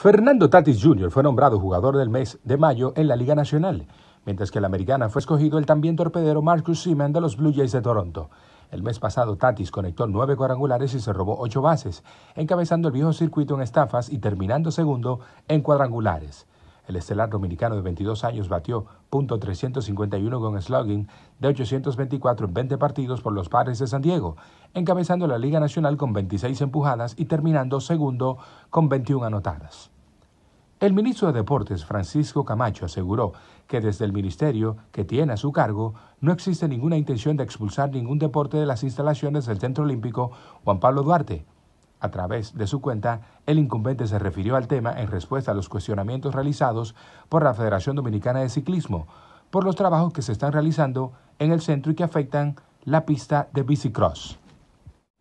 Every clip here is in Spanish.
Fernando Tatis Jr. fue nombrado jugador del mes de mayo en la Liga Nacional, mientras que la americana fue escogido el también torpedero Marcus Seaman de los Blue Jays de Toronto. El mes pasado, Tatis conectó nueve cuadrangulares y se robó ocho bases, encabezando el viejo circuito en estafas y terminando segundo en cuadrangulares. El estelar dominicano de 22 años batió .351 con slugging de 824 en 20 partidos por los Padres de San Diego, encabezando la Liga Nacional con 26 empujadas y terminando segundo con 21 anotadas. El ministro de Deportes, Francisco Camacho, aseguró que desde el ministerio que tiene a su cargo no existe ninguna intención de expulsar ningún deporte de las instalaciones del Centro Olímpico Juan Pablo Duarte, a través de su cuenta, el incumbente se refirió al tema en respuesta a los cuestionamientos realizados por la Federación Dominicana de Ciclismo por los trabajos que se están realizando en el centro y que afectan la pista de bicicross.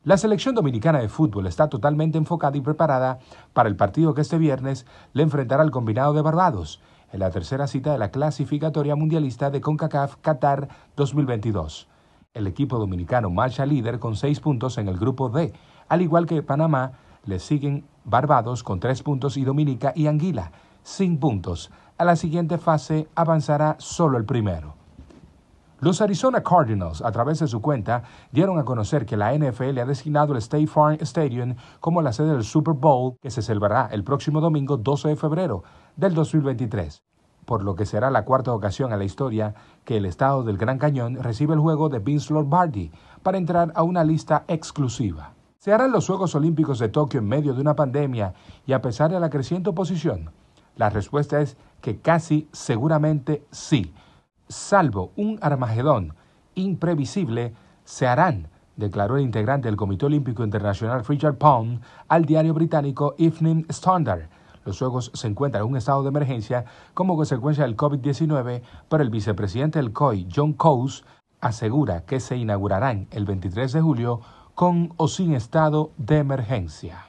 La selección dominicana de fútbol está totalmente enfocada y preparada para el partido que este viernes le enfrentará al combinado de Barbados en la tercera cita de la clasificatoria mundialista de CONCACAF Qatar 2022. El equipo dominicano marcha líder con seis puntos en el grupo D, al igual que Panamá, le siguen Barbados con tres puntos y Dominica y Anguila sin puntos. A la siguiente fase avanzará solo el primero. Los Arizona Cardinals, a través de su cuenta, dieron a conocer que la NFL ha designado el State Farm Stadium como la sede del Super Bowl que se celebrará el próximo domingo 12 de febrero del 2023, por lo que será la cuarta ocasión en la historia que el estado del Gran Cañón recibe el juego de Vince Lombardi para entrar a una lista exclusiva. Se harán los Juegos Olímpicos de Tokio en medio de una pandemia y a pesar de la creciente oposición, la respuesta es que casi seguramente sí. Salvo un armagedón imprevisible, se harán, declaró el integrante del Comité Olímpico Internacional Richard Pound al diario británico Evening Standard. Los Juegos se encuentran en un estado de emergencia como consecuencia del COVID-19, pero el vicepresidente del COI, John Coase, asegura que se inaugurarán el 23 de julio con o sin estado de emergencia.